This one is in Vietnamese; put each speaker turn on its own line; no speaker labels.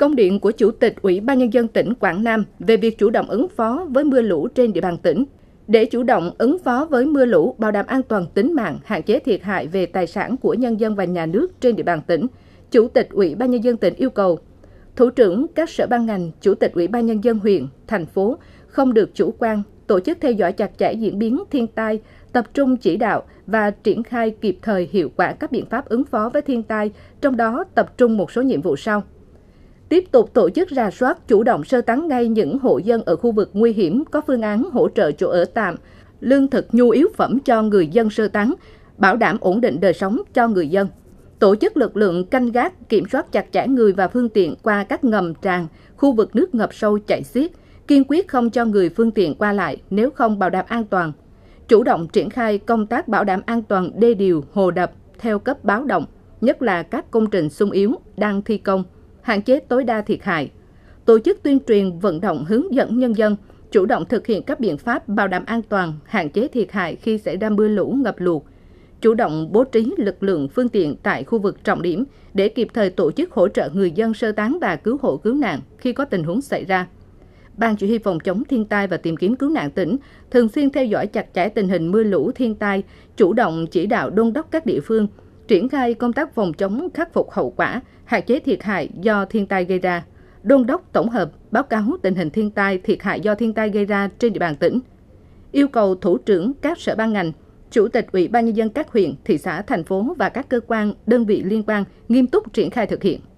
Công điện của Chủ tịch Ủy ban Nhân dân tỉnh Quảng Nam về việc chủ động ứng phó với mưa lũ trên địa bàn tỉnh. Để chủ động ứng phó với mưa lũ, bảo đảm an toàn tính mạng, hạn chế thiệt hại về tài sản của nhân dân và nhà nước trên địa bàn tỉnh, Chủ tịch Ủy ban Nhân dân tỉnh yêu cầu Thủ trưởng các sở ban ngành, Chủ tịch Ủy ban Nhân dân huyện, thành phố không được chủ quan, tổ chức theo dõi chặt chẽ diễn biến thiên tai, tập trung chỉ đạo và triển khai kịp thời hiệu quả các biện pháp ứng phó với thiên tai, trong đó tập trung một số nhiệm vụ sau tiếp tục tổ chức rà soát chủ động sơ tán ngay những hộ dân ở khu vực nguy hiểm có phương án hỗ trợ chỗ ở tạm, lương thực nhu yếu phẩm cho người dân sơ tán, bảo đảm ổn định đời sống cho người dân. Tổ chức lực lượng canh gác, kiểm soát chặt chẽ người và phương tiện qua các ngầm tràn, khu vực nước ngập sâu chảy xiết, kiên quyết không cho người phương tiện qua lại nếu không bảo đảm an toàn. Chủ động triển khai công tác bảo đảm an toàn đê điều, hồ đập theo cấp báo động, nhất là các công trình sung yếu đang thi công, hạn chế tối đa thiệt hại. Tổ chức tuyên truyền vận động hướng dẫn nhân dân chủ động thực hiện các biện pháp bảo đảm an toàn, hạn chế thiệt hại khi xảy ra mưa lũ ngập lụt, chủ động bố trí lực lượng phương tiện tại khu vực trọng điểm để kịp thời tổ chức hỗ trợ người dân sơ tán và cứu hộ cứu nạn khi có tình huống xảy ra. Ban Chỉ huy phòng chống thiên tai và tìm kiếm cứu nạn tỉnh thường xuyên theo dõi chặt chẽ tình hình mưa lũ thiên tai, chủ động chỉ đạo đôn đốc các địa phương triển khai công tác phòng chống khắc phục hậu quả, hạn chế thiệt hại do thiên tai gây ra, đôn đốc tổng hợp báo cáo tình hình thiên tai thiệt hại do thiên tai gây ra trên địa bàn tỉnh, yêu cầu thủ trưởng các sở ban ngành, chủ tịch Ủy ban nhân dân các huyện, thị xã, thành phố và các cơ quan, đơn vị liên quan nghiêm túc triển khai thực hiện.